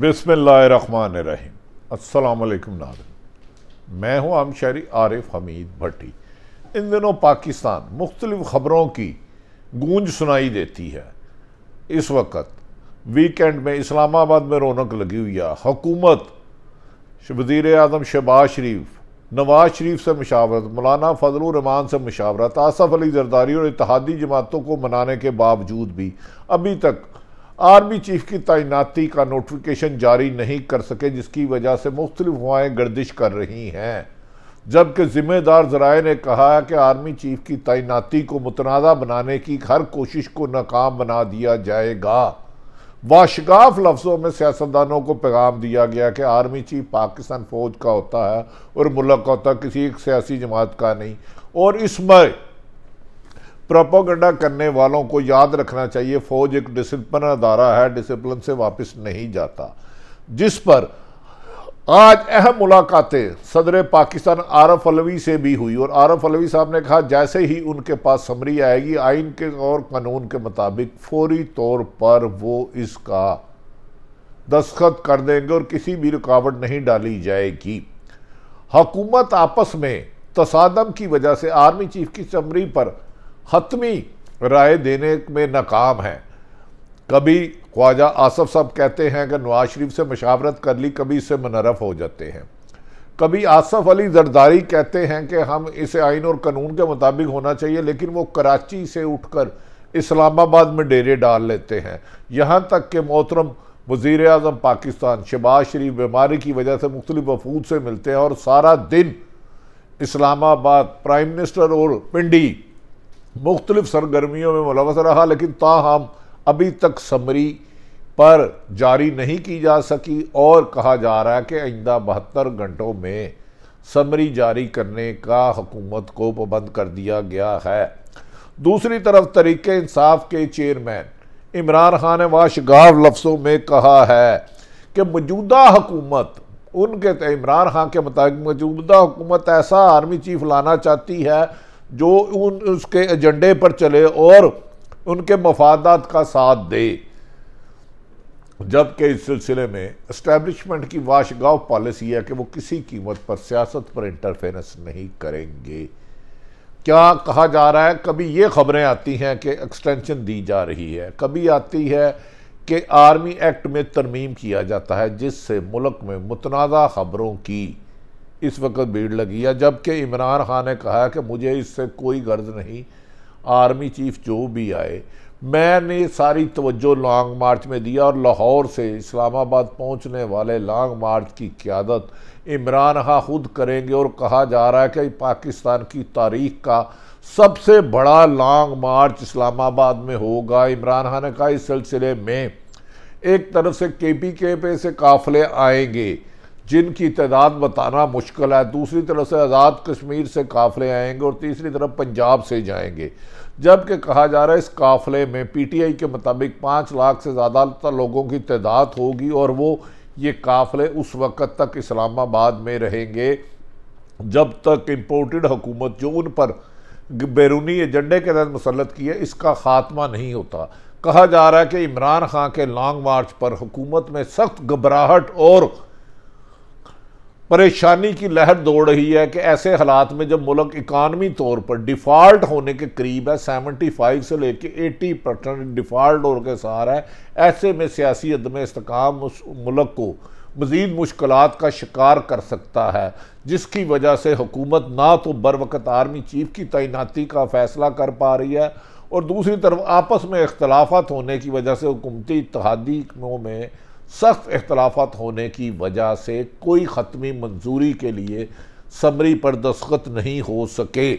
बिसमान रहीम असलकम नाजन मैं हूं आम शहरी आरिफ हमीद भट्टी इन दिनों पाकिस्तान मुख्तलिफ़ ख़बरों की गूंज सुनाई देती है इस वक्त वीकेंड में इस्लामाबाद में रौनक लगी हुई है हकूमत वजीर अजम शहबाज शरीफ नवाज शरीफ से मशावरत मौलाना फजलरहमान से मशावरत आसफ़ अली जरदारी और इतिहादी जमातों को मनाने के बावजूद भी अभी तक आर्मी चीफ की तैनाती का नोटिफिकेशन जारी नहीं कर सके जिसकी वजह से मुख्तलिफ हवाएँ गर्दिश कर रही हैं जबकि ज़िम्मेदार जराए ने कहा कि आर्मी चीफ की तैनाती को मुतनाजा बनाने की हर कोशिश को नाकाम बना दिया जाएगा वाशगाफ लफ्ज़ों में सियासतदानों को पैगाम दिया गया कि आर्मी चीफ पाकिस्तान फ़ौज का होता है और मुल्क होता किसी एक सियासी जमात का नहीं और इसमें प्रोपोगंडा करने वालों को याद रखना चाहिए फौज एक डिसिप्लिन अदारा है डिसिप्लिन से वापस नहीं जाता जिस पर आज अहम मुलाकातें सदर पाकिस्तान आरफ अलवी से भी हुई और आरफ अलवी साहब ने कहा जैसे ही उनके पास समरी आएगी आइन के और कानून के मुताबिक फौरी तौर पर वो इसका दस्खत कर देंगे और किसी भी रुकावट नहीं डाली जाएगी हकूमत आपस में तसादम की वजह से आर्मी चीफ की समरी पर हतमी राय देने में नाकाम है कभी ख्वाजा आसफ साहब कहते हैं कि नवाज शरीफ से मशावरत कर ली कभी इससे मुनरफ हो जाते हैं कभी आसफ अली जरदारी कहते हैं कि हम इसे आइन और कानून के मुताबिक होना चाहिए लेकिन वो कराची से उठकर इस्लामाबाद में डेरे डाल लेते हैं यहाँ तक कि मोहतरम वज़ी अजम पाकिस्तान शबाज शरीफ बीमारी की वजह से मुख्तलिफ वफूद से मिलते हैं और सारा दिन इस्लामाबाद प्राइम मिनिस्टर और पिंडी मुख्तलिफ सरगर्मियों में मुलवस रहा लेकिन ताहम अभी तक समरी पर जारी नहीं की जा सकी और कहा जा रहा है कि आइंदा बहत्तर घंटों में समरी जारी करने का हुकूमत को पाबंद कर दिया गया है दूसरी तरफ तरीक़ इंसाफ के चेयरमैन इमरान खान ने वाशगाव लफ्ज़ों में कहा है कि मौजूदा हुकूमत उनके इमरान खान के मुताबिक मौजूदा हुकूमत ऐसा आर्मी चीफ लाना चाहती है जो उन उसके एजेंडे पर चले और उनके मफादात का साथ दे जबकि इस सिलसिले में इस्टेबलिशमेंट की वाशगाव पॉलिसी है कि वो किसी कीमत पर सियासत पर इंटरफेरेंस नहीं करेंगे क्या कहा जा रहा है कभी ये खबरें आती हैं कि एक्सटेंशन दी जा रही है कभी आती है कि आर्मी एक्ट में तरमीम किया जाता है जिससे मुल्क में मुतनाज़ा खबरों की इस वक्त भीड़ लगी है जबकि इमरान खान ने कहा कि मुझे इससे कोई गर्ज नहीं आर्मी चीफ जो भी आए मैंने सारी तवज्जो लॉन्ग मार्च में दिया और लाहौर से इस्लामाबाद पहुंचने वाले लॉन्ग मार्च की क्यादत इमरान खां खुद करेंगे और कहा जा रहा है कि पाकिस्तान की तारीख का सबसे बड़ा लॉन्ग मार्च इस्लामाबाद में होगा इमरान खान ने कहा इस सिलसिले में एक तरफ से के पी के पे से काफले आएंगे जिनकी तादाद बताना मुश्किल है दूसरी तरफ से आज़ाद कश्मीर से काफ़ले आएंगे और तीसरी तरफ पंजाब से जाएंगे जबकि कहा जा रहा है इस काफ़ले में पीटीआई के मुताबिक पाँच लाख से ज़्यादा लोगों की तादाद होगी और वो ये काफ़ले उस वक़्त तक इस्लामाबाद में रहेंगे जब तक इम्पोर्टेड हुकूमत जो उन पर बैरूनी एजेंडे के तहत मुसलत की है इसका खात्मा नहीं होता कहा जा रहा है कि इमरान खां के लॉन्ग मार्च पर हुकूमत में सख्त घबराहट और परेशानी की लहर दौड़ रही है कि ऐसे हालात में जब मुल्क इकानमी तौर पर डिफ़ॉल्ट होने के करीब है फाइव से लेकर एटी परसेंट डिफ़ॉल्ट हो के सहारा है ऐसे में सियासी अदम इसकाम उस मुल्क को मज़ीद मुश्किल का शिकार कर सकता है जिसकी वजह से हुकूमत ना तो बर वक्त आर्मी चीफ की तैनाती का फ़ैसला कर पा रही है और दूसरी तरफ आपस में अख्तलाफत होने की वजह से हुकूमती इतिहादियों में सख्त अख्तलाफा होने की वजह से कोई ख़त्मी मंजूरी के लिए समरी पर दस्खत नहीं हो सके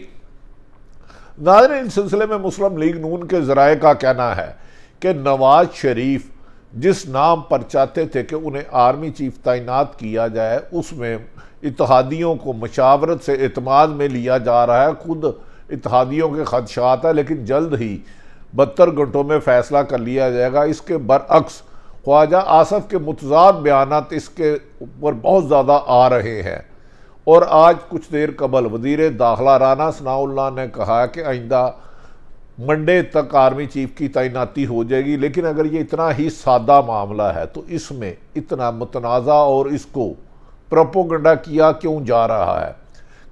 नाजर इन सिलसिले में मुस्लिम लीग नून के ज़राए का कहना है कि नवाज शरीफ जिस नाम पर चाहते थे कि उन्हें आर्मी चीफ तैनात किया जाए उसमें इतिहादियों को मशावरत से अतमाद में लिया जा रहा है खुद इतिहादियों के खदशात है लेकिन जल्द ही बहत्तर घंटों में फ़ैसला कर लिया जाएगा इसके बरअक्स ख्वाजा आसफ़ के मतजाद बयान इसके ऊपर बहुत ज़्यादा आ रहे हैं और आज कुछ देर कबल वजीर दाखला राना सनाउल्ला ने कहा कि आइंदा मंडे तक आर्मी चीफ की तैनाती हो जाएगी लेकिन अगर ये इतना ही सादा मामला है तो इसमें इतना मतनाज़ा और इसको प्रोपोगंडा किया क्यों जा रहा है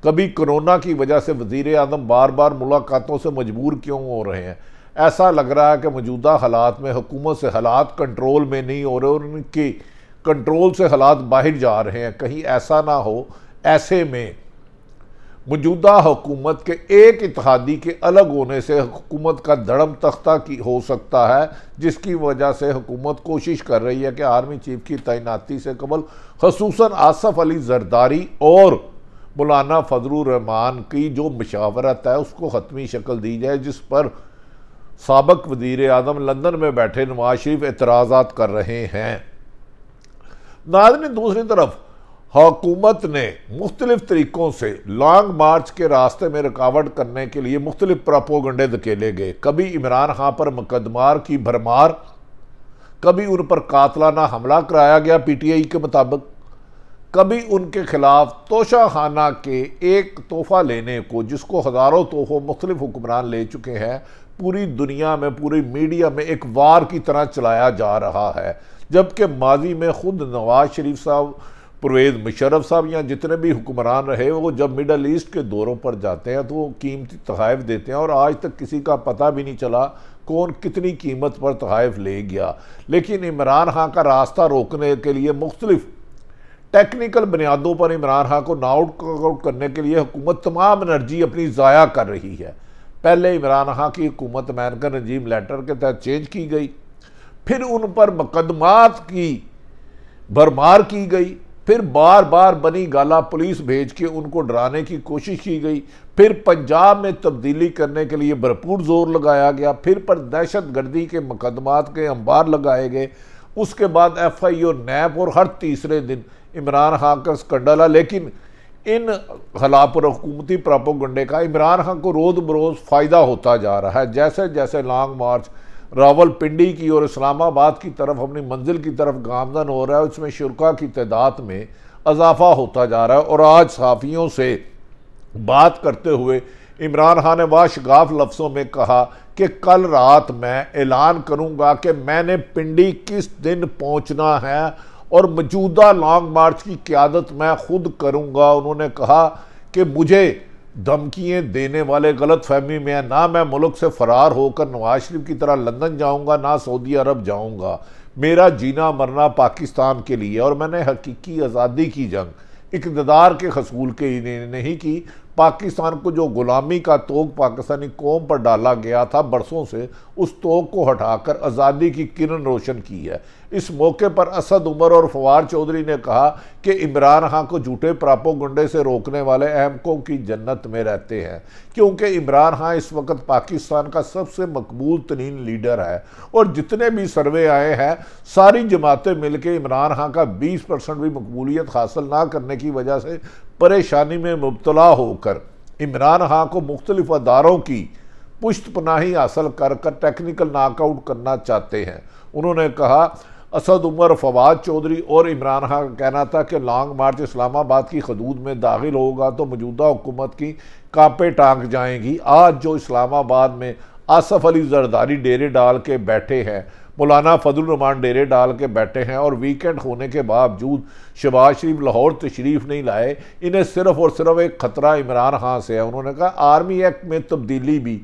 कभी कोरोना की वजह से वजीर अजम बार बार मुलाकातों से मजबूर क्यों हो रहे हैं ऐसा लग रहा है कि मौजूदा हालात में हुकूमत से हालात कंट्रोल में नहीं हो रहे और उनकी कंट्रोल से हालात बाहर जा रहे हैं कहीं ऐसा ना हो ऐसे में मौजूदा हुकूमत के एक इतिहादी के अलग होने से हुकूमत का धड़म तख्ता की हो सकता है जिसकी वजह से हुकूमत कोशिश कर रही है कि आर्मी चीफ की तैनाती से कबल खसूस आसफ़ अली जरदारी और मौलाना फजलरहमान की जो मशावरत है उसको हतमी शक्ल दी जाए जिस पर सबक वजीर अजम लंदन में बैठे नवाज शरीफ एतराज़ा कर रहे हैं नाजन दूसरी तरफ हकूमत ने मुख्तलिफ तरीक़ों से लॉन्ग मार्च के रास्ते में रुकावट करने के लिए मुख्तलिफ प्रापोगंडे धकेले गए कभी इमरान खां पर मुकदमार की भरमार कभी उन पर कातलाना हमला कराया गया पी टी आई के मुताबिक कभी उनके खिलाफ तोशा खाना के एक तोहफा लेने को जिसको हज़ारों तोहफों मुख्तलिफ हुक्मरान ले चुके हैं पूरी दुनिया में पूरी मीडिया में एक वार की तरह चलाया जा रहा है जबकि माजी में ख़ुद नवाज शरीफ साहब परवेज़ मुशरफ साहब या जितने भी हुक्मरान रहे वो जब मिडल ईस्ट के दौरों पर जाते हैं तो वो कीमती तहफ़ देते हैं और आज तक किसी का पता भी नहीं चला कौन कितनी कीमत पर तहफ़ ले गया लेकिन इमरान खां का रास्ता रोकने के लिए मुख्तलिफ़ टेक्निकल बुनियादों पर इमरान खां को नाउट आउट करने के लिए हुकूमत तमाम एनर्जी अपनी ज़ाया कर रही है पहले इमरान खां की हुकूमत का रजीम लेटर के तहत चेंज की गई फिर उन पर मुकदमात की भरमार की गई फिर बार बार बनी गाला पुलिस भेज के उनको डराने की कोशिश की गई फिर पंजाब में तब्दीली करने के लिए भरपूर जोर लगाया गया फिर पर दहशत गर्दी के मुकदमात के अंबार लगाए गए उसके बाद एफ आई ओ नैब और हर तीसरे दिन इमरान खान का स्कंडल है लेकिन इन खिलाफ हुकूमती प्रापोगंडे का इमरान खान को रोज़ बरोज़ फ़ायदा होता जा रहा है जैसे जैसे लॉन्ग मार्च रावलपिंडी की और इस्लामाबाद की तरफ अपनी मंजिल की तरफ गामजन हो रहा है उसमें शुरा की तादाद में अजाफा होता जा रहा है और आज साफियों से बात करते हुए इमरान खान ने वाशगाफ लफ्सों में कहा कि कल रात मैं ऐलान करूंगा कि मैंने पिंडी किस दिन पहुंचना है और मौजूदा लॉन्ग मार्च की क्यादत मैं खुद करूँगा उन्होंने कहा कि मुझे धमकियाँ देने वाले गलत फहमी में है ना मैं मुल्क से फ़रार होकर नवाज शरीफ की तरह लंदन जाऊँगा ना सऊदी अरब जाऊँगा मेरा जीना मरना पाकिस्तान के लिए और मैंने हकीकी आज़ादी की जंग इकतदार के खसूल के नहीं की पाकिस्तान को जो गुलामी का तोक पाकिस्तानी कौम पर डाला गया था बरसों से उस तोक को हटाकर आज़ादी की किरण रोशन की है इस मौके पर असद उमर और फवार चौधरी ने कहा कि इमरान खां को झूठे प्रापो गुंडे से रोकने वाले अहमकों की जन्नत में रहते हैं क्योंकि इमरान खां इस वक्त पाकिस्तान का सबसे मकबूल तरीन लीडर है और जितने भी सर्वे आए हैं सारी जमातें मिलकर इमरान खां का बीस परसेंट भी मकबूलियत हासिल ना करने की वजह से परेशानी में मुबतला होकर इमरान खां को मुख्तलिफ अदारों की पुश्त पनाही हासिल कर कर टेक्निकल नाकआउट करना चाहते हैं उन्होंने कहा असद उमर फवाद चौधरी और इमरान खान का कहना था कि लॉन्ग मार्च इस्लामाबाद की खदूद में दाखिल होगा तो मौजूदा हुकूमत की कांपे टाँग जाएंगी आज जो इस्लामाबाद में आसफ अली जरदारी डेरे डाल के बैठे हैं मौलाना फजल रमान डेरे डाल के बैठे हैं और वीकेंड होने के बावजूद शबाज शरीफ लाहौर तशरीफ़ नहीं लाए इन्हें सिर्फ और सिर्फ एक ख़तरा इमरान ख़ान से है उन्होंने कहा आर्मी एक्ट में तब्दीली भी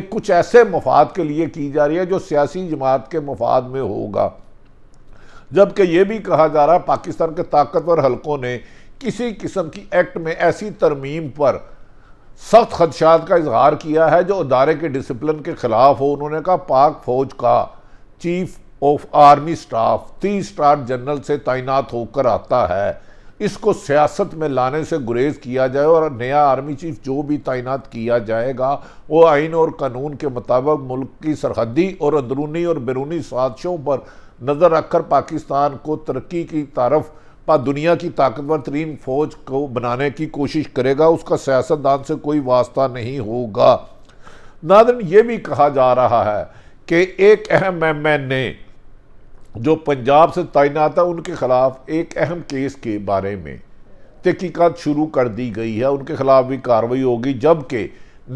एक कुछ ऐसे मफाद के लिए की जा रही है जो सियासी जमात के मफाद में होगा जबकि ये भी कहा जा रहा है पाकिस्तान के ताकतवर हलकों ने किसी किस्म की एक्ट में ऐसी तरमीम पर सख्त खदशात का इजहार किया है जो अदारे के डिसिप्लिन के ख़िलाफ़ हो उन्होंने कहा पाक फ़ौज का chief of army staff three star general से तैनात होकर आता है इसको सियासत में लाने से गुरेज किया जाए और नया आर्मी चीफ जो भी तैनात किया जाएगा वो आइन और कानून के मुताबिक मुल्क की सरहदी और अंदरूनी और बैरूनी साजिशों पर नज़र रखकर पाकिस्तान को तरक्की की तरफ दुनिया की ताकतवर तरीन फौज को बनाने की कोशिश करेगा उसका सियासतदान से कोई वास्ता नहीं होगा नादन ये भी कहा जा रहा है कि एक अहम एम एन ने जो पंजाब से तैनात है उनके खिलाफ एक अहम केस के बारे में तहकीकत शुरू कर दी गई है उनके खिलाफ भी कार्रवाई होगी जबकि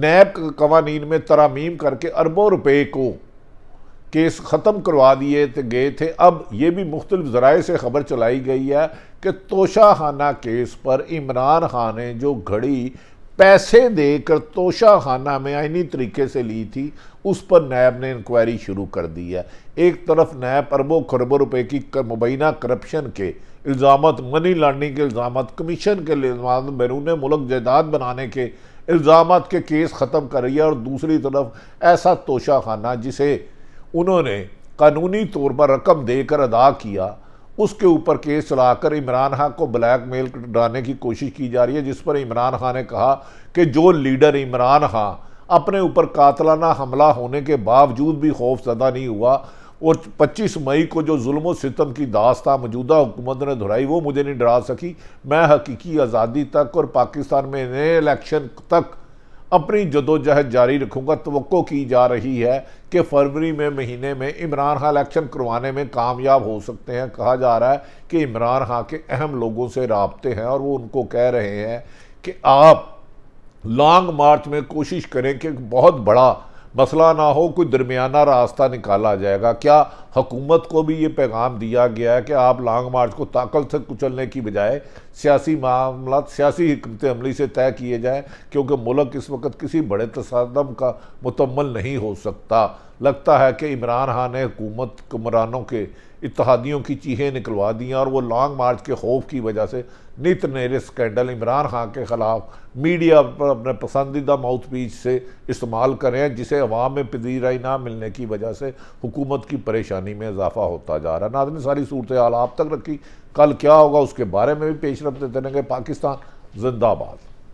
नैब कवानीन में तरामीम करके अरबों रुपए को केस ख़त्म करवा दिए गए थे अब ये भी मुख्तलिफ ज़राए से खबर चलाई गई है कि तोशाखाना केस पर इमरान खान ने जो घड़ी पैसे देकर तोशाखाना में आइनी तरीके से ली थी उस पर नैब ने इंक्वायरी शुरू कर दी है एक तरफ नैब अरबों खरबों रुपए की मुबैना करप्शन के इल्ज़ाम मनी लॉन्ड्रिंग के इल्ज़ाम कमीशन के इल्ज़ाम बैरून मुल्क जायदाद बनाने के इल्ज़ाम के केस ख़त्म कर रही है और दूसरी तरफ ऐसा तोशाखाना जिसे उन्होंने कानूनी तौर पर रकम देकर अदा किया उसके ऊपर केस चलाकर इमरान खान को ब्लैक मेल कराने की कोशिश की जा रही है जिस पर इमरान खान ने कहा कि जो लीडर इमरान खान अपने ऊपर कातलाना हमला होने के बावजूद भी खौफ ज़दा नहीं हुआ और 25 मई को जो जुल्म सितम की दास्ता मौजूदा हुकूमत ने धुराई वो मुझे नहीं डरा सकी मैं हकीकी आज़ादी तक और पाकिस्तान में नए इलेक्शन तक अपनी जदोजहद जारी रखूँगा तो की जा रही है कि फरवरी में महीने में इमरान खान इलेक्शन करवाने में कामयाब हो सकते हैं कहा जा रहा है कि इमरान खान के अहम लोगों से रबते हैं और वो उनको कह रहे हैं कि आप लॉन्ग मार्च में कोशिश करें कि बहुत बड़ा मसला ना हो कोई दरमियाना रास्ता निकाला जाएगा क्या हुकूमत को भी ये पैगाम दिया गया है कि आप लॉन्ग मार्च को ताकल से कुचलने की बजाय सियासी मामला सियासी हमत अमली से तय किए जाएँ क्योंकि मुल्क इस वक्त किसी बड़े तसादम का मुतमल नहीं हो सकता लगता है कि इमरान खान ने हुकूमत कुमरानों के इतिहादियों की चीहें निकलवा दी और वो लॉन्ग मार्च के खौफ की वजह से नित नेरे स्कैंडल इमरान खान के ख़िलाफ़ मीडिया पर अपने पसंदीदा माउथ पीच से इस्तेमाल करें जिसे अवाम में पदीराई ना मिलने की वजह से हुकूमत की परेशानी परेशानी में इजाफा होता जा रहा है नाजन सारी सूरत हाल आप तक रखी कल क्या होगा उसके बारे में भी पेश देते रहेंगे पाकिस्तान जिंदाबाद